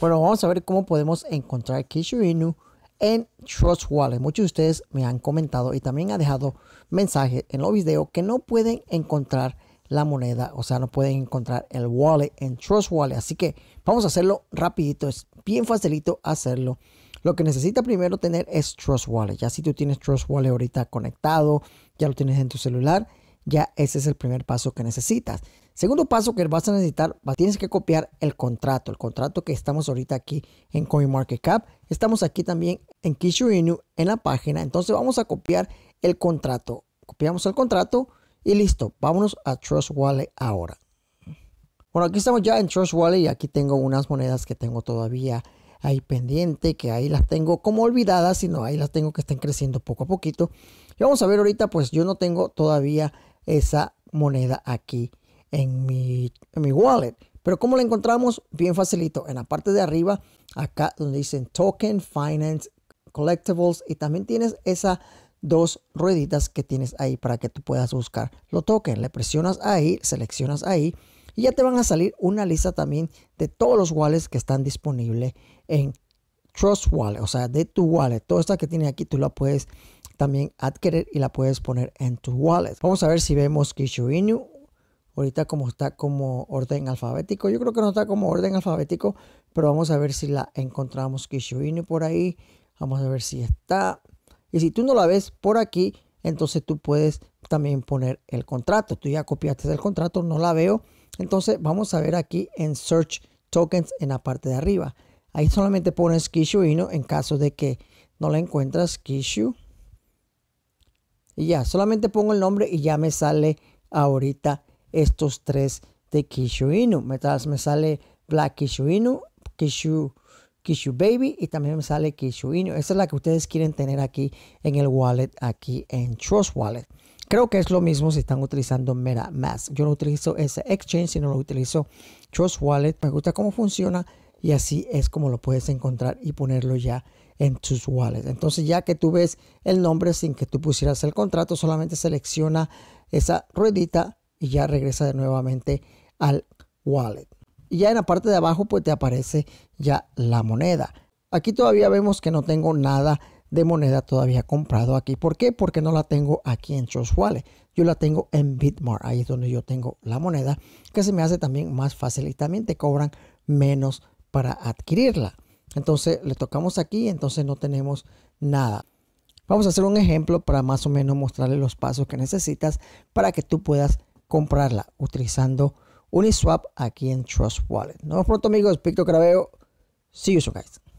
Bueno, vamos a ver cómo podemos encontrar Kishu en Trust Wallet. Muchos de ustedes me han comentado y también han dejado mensajes en los videos que no pueden encontrar la moneda, o sea, no pueden encontrar el wallet en Trust Wallet. Así que vamos a hacerlo rapidito, es bien facilito hacerlo. Lo que necesita primero tener es Trust Wallet. Ya si tú tienes Trust Wallet ahorita conectado, ya lo tienes en tu celular, ya ese es el primer paso que necesitas. Segundo paso que vas a necesitar, tienes que copiar el contrato, el contrato que estamos ahorita aquí en CoinMarketCap. Estamos aquí también en Kishu en la página. Entonces vamos a copiar el contrato. Copiamos el contrato y listo. Vámonos a Trust Wallet ahora. Bueno, aquí estamos ya en Trust Wallet y aquí tengo unas monedas que tengo todavía ahí pendiente, que ahí las tengo como olvidadas, sino ahí las tengo que están creciendo poco a poquito. Y vamos a ver ahorita, pues yo no tengo todavía esa moneda aquí en mi, mi wallet. Pero como la encontramos? Bien facilito. En la parte de arriba, acá donde dicen Token, Finance, Collectibles. Y también tienes esas dos rueditas que tienes ahí para que tú puedas buscar los tokens. Le presionas ahí, seleccionas ahí. Y ya te van a salir una lista también de todos los wallets que están disponibles en Trust Wallet. O sea, de tu wallet. Toda esta que tiene aquí tú la puedes también adquirir y la puedes poner en tu wallet. Vamos a ver si vemos Kishu Ahorita como está como orden alfabético, yo creo que no está como orden alfabético, pero vamos a ver si la encontramos Kishuinu por ahí. Vamos a ver si está. Y si tú no la ves por aquí, entonces tú puedes también poner el contrato. Tú ya copiaste el contrato, no la veo. Entonces vamos a ver aquí en Search Tokens en la parte de arriba. Ahí solamente pones Kishu en caso de que no la encuentras Kishu. Y ya, solamente pongo el nombre y ya me sale ahorita estos tres de Kishu Inu. Me, me sale Black Kishu Inu, Kishu, Baby y también me sale Kishu Inu. Esa es la que ustedes quieren tener aquí en el wallet, aquí en Trust Wallet. Creo que es lo mismo si están utilizando MetaMask. Yo no utilizo ese exchange, sino lo utilizo Trust Wallet. Me gusta cómo funciona y así es como lo puedes encontrar y ponerlo ya en tus wallets. Entonces ya que tú ves el nombre sin que tú pusieras el contrato, solamente selecciona esa ruedita y ya regresa nuevamente al wallet. Y ya en la parte de abajo pues te aparece ya la moneda. Aquí todavía vemos que no tengo nada de moneda todavía comprado aquí. ¿Por qué? Porque no la tengo aquí en Trust Wallet. Yo la tengo en Bitmart. Ahí es donde yo tengo la moneda que se me hace también más fácil y también te cobran menos para adquirirla. Entonces le tocamos aquí, entonces no tenemos nada. Vamos a hacer un ejemplo para más o menos mostrarle los pasos que necesitas para que tú puedas comprarla utilizando Uniswap aquí en Trust Wallet. Nos vemos pronto amigos, Picto Craveo. See you soon guys.